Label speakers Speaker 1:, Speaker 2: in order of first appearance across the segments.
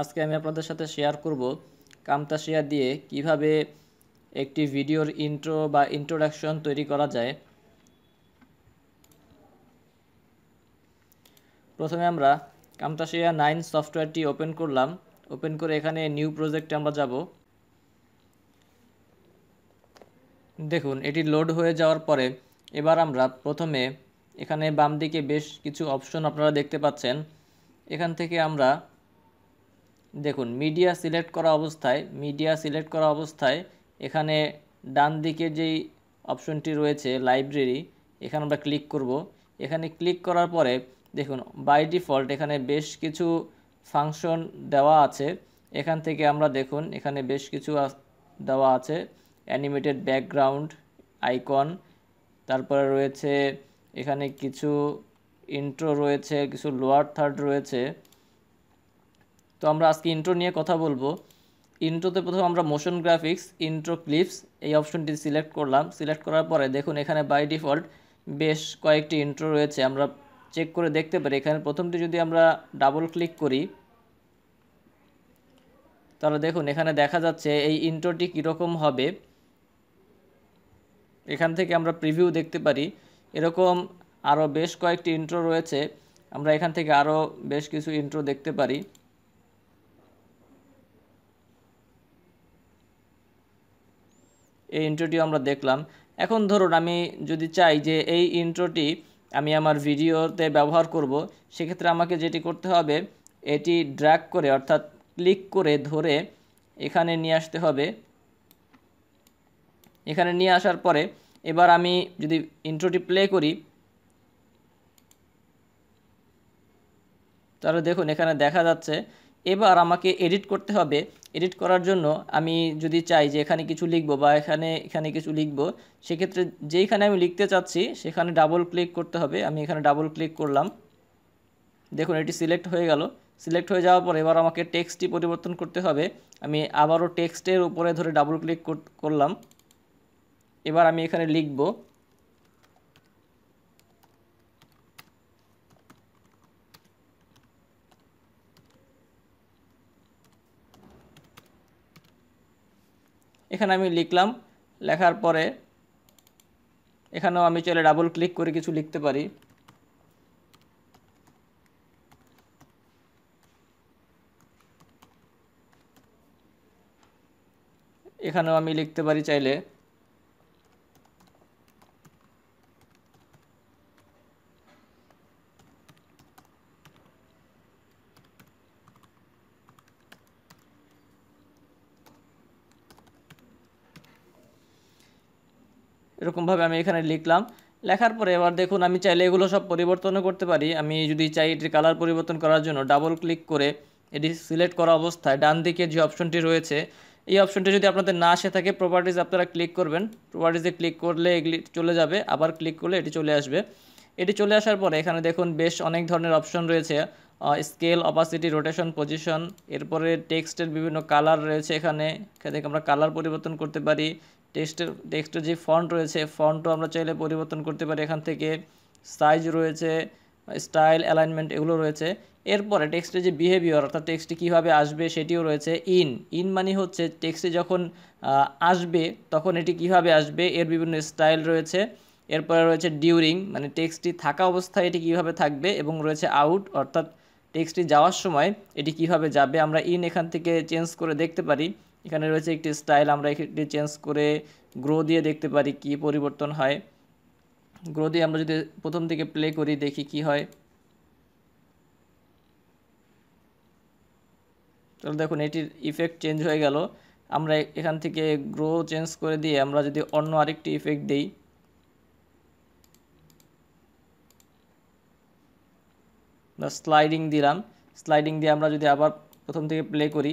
Speaker 1: আজকে আমি আপনাদের সাথে শেয়ার করব কামতাশিয়া দিয়ে কিভাবে একটি ভিডিওর ইন্ট্রো বা ইন্ট্রোডাকশন তৈরি করা যায় প্রথমে আমরা কামতাশিয়া নাইন সফটওয়্যারটি ওপেন করলাম ওপেন করে এখানে নিউ প্রজেক্টে আমরা যাব দেখুন এটি লোড হয়ে যাওয়ার পরে এবার আমরা প্রথমে এখানে বাম দিকে বেশ কিছু অপশন আপনারা দেখতে পাচ্ছেন এখান থেকে আমরা দেখুন মিডিয়া সিলেক্ট করা অবস্থায় মিডিয়া সিলেক্ট করা অবস্থায় এখানে ডান দিকে যেই অপশনটি রয়েছে লাইব্রেরি এখানে আমরা ক্লিক করব এখানে ক্লিক করার পরে দেখুন বাই ডিফল্ট এখানে বেশ কিছু ফাংশন দেওয়া আছে এখান থেকে আমরা দেখুন এখানে বেশ কিছু দেওয়া আছে অ্যানিমেটেড ব্যাকগ্রাউন্ড আইকন তারপরে রয়েছে এখানে কিছু ইন্ট্রো রয়েছে কিছু লোয়ার থার্ড রয়েছে তো আমরা আজকে ইন্ট্রো নিয়ে কথা বলবো ইন্ট্রোতে প্রথম আমরা মোশন গ্রাফিক্স ইন্ট্রো ক্লিপস এই অপশনটি সিলেক্ট করলাম সিলেক্ট করার পরে দেখুন এখানে বাই ডিফল্ট বেশ কয়েকটি ইন্ট্রো রয়েছে আমরা চেক করে দেখতে পারি এখানে প্রথমটি যদি আমরা ডাবল ক্লিক করি তাহলে দেখুন এখানে দেখা যাচ্ছে এই ইন্ট্রোটি কীরকম হবে এখান থেকে আমরা প্রিভিউ দেখতে পারি এরকম আরও বেশ কয়েকটি ইন্ট্রো রয়েছে আমরা এখান থেকে আরও বেশ কিছু ইন্ট্রো দেখতে পারি এই ইন্ট্রোটিও আমরা দেখলাম এখন ধরুন আমি যদি চাই যে এই ইন্ট্রোটি আমি আমার ভিডিওতে ব্যবহার করব সেক্ষেত্রে আমাকে যেটি করতে হবে এটি ড্র্যাগ করে অর্থাৎ ক্লিক করে ধরে এখানে নিয়ে আসতে হবে এখানে নিয়ে আসার পরে এবার আমি যদি ইন্ট্রোটি প্লে করি তাহলে দেখুন এখানে দেখা যাচ্ছে এবার আমাকে এডিট করতে হবে এডিট করার জন্য আমি যদি চাই যে এখানে কিছু লিখব বা এখানে এখানে কিছু লিখব সেক্ষেত্রে যেইখানে আমি লিখতে চাচ্ছি সেখানে ডাবল ক্লিক করতে হবে আমি এখানে ডাবল ক্লিক করলাম দেখুন এটি সিলেক্ট হয়ে গেল সিলেক্ট হয়ে যাওয়ার পর এবার আমাকে টেক্সটটি পরিবর্তন করতে হবে আমি আবারও টেক্সটের উপরে ধরে ডাবল ক্লিক করলাম এবার আমি এখানে লিখবো এখানে আমি লিখলাম লেখার পরে এখানেও আমি চাইলে ডাবল ক্লিক করে কিছু লিখতে পারি এখানেও আমি লিখতে পারি চাইলে এরকমভাবে আমি এখানে লিখলাম লেখার পরে এবার দেখুন আমি চাইলে এগুলো সব পরিবর্তনও করতে পারি আমি যদি চাই এটির কালার পরিবর্তন করার জন্য ডাবল ক্লিক করে এটি সিলেক্ট করা অবস্থায় ডান দিকে যে অপশনটি রয়েছে এই অপশনটি যদি আপনাদের না আসে থাকে প্রপার্টিজ আপনারা ক্লিক করবেন প্রপার্টিজে ক্লিক করলে এগুলি চলে যাবে আবার ক্লিক করলে এটি চলে আসবে এটি চলে আসার পরে এখানে দেখুন বেশ অনেক ধরনের অপশন রয়েছে স্কেল অপাসিটি রোটেশন পজিশন এরপরে টেক্সটের বিভিন্ন কালার রয়েছে এখানে এখান থেকে আমরা কালার পরিবর্তন করতে পারি টেক্সটের টেক্সটের যে ফন্ট রয়েছে ফন্টও আমরা চাইলে পরিবর্তন করতে পারি এখান থেকে সাইজ রয়েছে স্টাইল অ্যালাইনমেন্ট এগুলো রয়েছে এরপরে টেক্সটের যে বিহেভিয়ার অর্থাৎ টেক্সটি কীভাবে আসবে সেটিও রয়েছে ইন ইন মানে হচ্ছে টেক্সটে যখন আসবে তখন এটি কিভাবে আসবে এর বিভিন্ন স্টাইল রয়েছে এরপরে রয়েছে ডিউরিং মানে টেক্সটটি থাকা অবস্থায় এটি কিভাবে থাকবে এবং রয়েছে আউট অর্থাৎ টেক্সটটি যাওয়ার সময় এটি কিভাবে যাবে আমরা ইন এখান থেকে চেঞ্জ করে দেখতে পারি এখানে রয়েছে একটি স্টাইল আমরা এটি চেঞ্জ করে গ্রো দিয়ে দেখতে পারি কি পরিবর্তন হয় গ্রো দিয়ে আমরা যদি প্রথম থেকে প্লে করি দেখি কি হয় তাহলে দেখুন এটির ইফেক্ট চেঞ্জ হয়ে গেল আমরা এখান থেকে গ্রো চেঞ্জ করে দিয়ে আমরা যদি অন্য আরেকটি ইফেক্ট দিই স্লাইডিং দিলাম স্লাইডিং দিয়ে আমরা যদি আবার প্রথম থেকে প্লে করি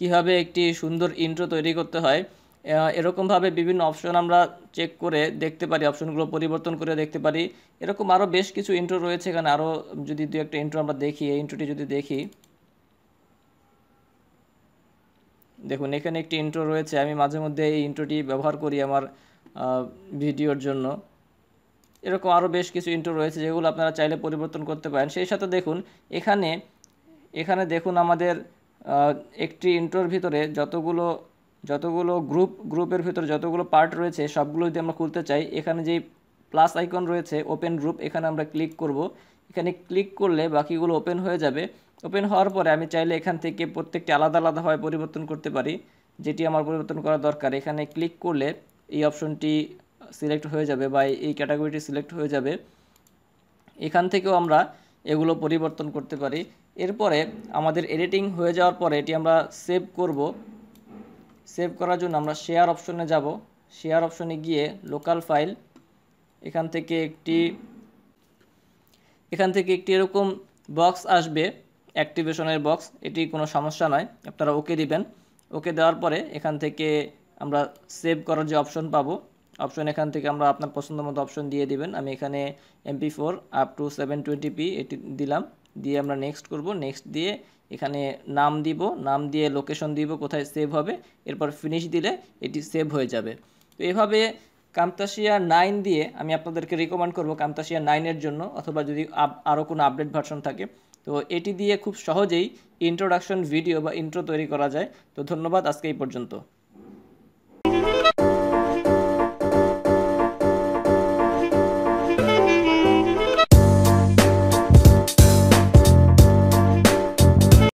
Speaker 1: কিভাবে একটি সুন্দর ইন্ট্রো তৈরি করতে হয় এরকমভাবে বিভিন্ন অপশন আমরা চেক করে দেখতে পারি অপশনগুলো পরিবর্তন করে দেখতে পারি এরকম আরও বেশ কিছু ইন্ট্রো রয়েছে এখানে আরও যদি দু একটা ইন্ট্রো আমরা দেখি এই ইন্ট্রোটি যদি দেখি দেখুন এখানে একটি ইন্ট্রো রয়েছে আমি মাঝে মধ্যে এই ইন্ট্রোটি ব্যবহার করি আমার ভিডিওর জন্য এরকম আরও বেশ কিছু ইন্ট্রো রয়েছে যেগুলো আপনারা চাইলে পরিবর্তন করতে পারেন সেই সাথে দেখুন এখানে এখানে দেখুন আমাদের একটি ইন্ট্রোর ভিতরে যতগুলো যতগুলো গ্রুপ গ্রুপের ভিতরে যতগুলো পার্ট রয়েছে সবগুলো যদি আমরা খুলতে চাই এখানে যেই প্লাস আইকন রয়েছে ওপেন গ্রুপ এখানে আমরা ক্লিক করব এখানে ক্লিক করলে বাকিগুলো ওপেন হয়ে যাবে ওপেন হওয়ার পরে আমি চাইলে এখান থেকে প্রত্যেকটি আলাদা আলাদাভাবে পরিবর্তন করতে পারি যেটি আমার পরিবর্তন করা দরকার এখানে ক্লিক করলে এই অপশনটি সিলেক্ট হয়ে যাবে বা এই ক্যাটাগরিটি সিলেক্ট হয়ে যাবে এখান থেকেও আমরা এগুলো পরিবর্তন করতে পারি এরপরে আমাদের এডিটিং হয়ে যাওয়ার পরে এটি আমরা সেভ করব সেভ করার জন্য আমরা শেয়ার অপশনে যাব শেয়ার অপশনে গিয়ে লোকাল ফাইল এখান থেকে একটি এখান থেকে একটি এরকম বক্স আসবে অ্যাক্টিভেশনের বক্স এটি কোনো সমস্যা নয় আপনারা ওকে দিবেন ওকে দেওয়ার পরে এখান থেকে আমরা সেভ করার যে অপশন পাব অপশন এখান থেকে আমরা আপনার পছন্দ মতো অপশন দিয়ে দিবেন আমি এখানে MP four up to seven twenty P এটি দিলাম দিয়ে আমরা নেক্সট করব নেক্সট দিয়ে এখানে নাম দিব নাম দিয়ে লোকেশন দিব কোথায় সেভ হবে এরপর ফিনিশ দিলে এটি সেভ হয়ে যাবে তো এভাবে কামতাসিয়া নাইন দিয়ে আমি আপনাদেরকে রেকমেন্ড করব কামতাসিয়া নাইনের জন্য অথবা যদি আরও কোনো আপডেট ভার্সন থাকে তো এটি দিয়ে খুব সহজেই ইন্ট্রোডাকশন ভিডিও বা ইন্ট্রো তৈরি করা যায় তো ধন্যবাদ আজকে এই পর্যন্ত